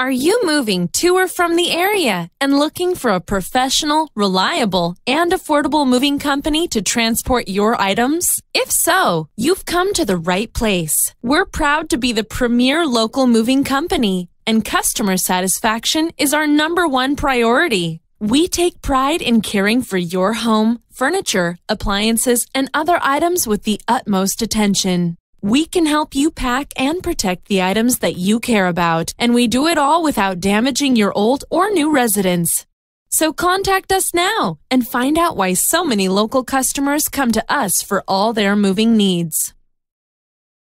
Are you moving to or from the area and looking for a professional, reliable, and affordable moving company to transport your items? If so, you've come to the right place. We're proud to be the premier local moving company, and customer satisfaction is our number one priority. We take pride in caring for your home, furniture, appliances, and other items with the utmost attention. We can help you pack and protect the items that you care about, and we do it all without damaging your old or new residence. So contact us now and find out why so many local customers come to us for all their moving needs.